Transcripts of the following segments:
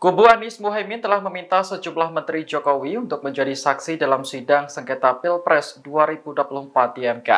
Kubu Anies Muhaimin telah meminta sejumlah menteri Jokowi untuk menjadi saksi dalam sidang sengketa Pilpres 2024 di MK.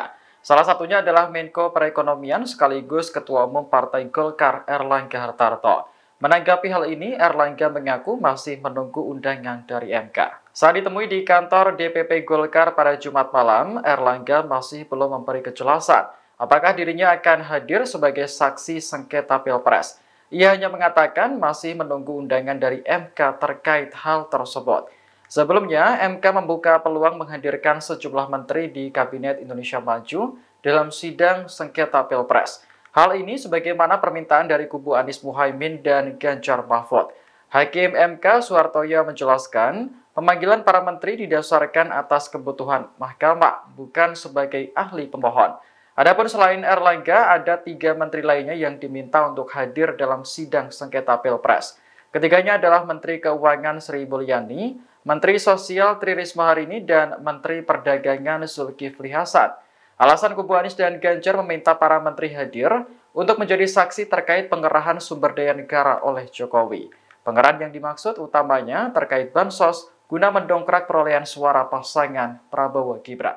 Salah satunya adalah Menko Perekonomian sekaligus Ketua Umum Partai Golkar Erlangga Hartarto. Menanggapi hal ini, Erlangga mengaku masih menunggu undangan dari MK. Saat ditemui di kantor DPP Golkar pada Jumat malam, Erlangga masih belum memberi kejelasan apakah dirinya akan hadir sebagai saksi sengketa Pilpres. Ia hanya mengatakan masih menunggu undangan dari MK terkait hal tersebut. Sebelumnya, MK membuka peluang menghadirkan sejumlah menteri di Kabinet Indonesia Maju dalam sidang sengketa Pilpres. Hal ini sebagaimana permintaan dari kubu Anies Muhaimin dan Ganjar Mahfud. Hakim MK Suartoyo menjelaskan, pemanggilan para menteri didasarkan atas kebutuhan mahkamah, bukan sebagai ahli pemohon. Adapun selain Erlangga, ada tiga menteri lainnya yang diminta untuk hadir dalam sidang sengketa Pilpres. Ketiganya adalah Menteri Keuangan Sri Mulyani, Menteri Sosial Tri Risma hari ini, dan Menteri Perdagangan Zulkifli Hasan. Alasan kubu Anies dan Ganjar meminta para menteri hadir untuk menjadi saksi terkait pengerahan sumber daya negara oleh Jokowi. Pengerahan yang dimaksud utamanya terkait bansos guna mendongkrak perolehan suara pasangan Prabowo Gibran.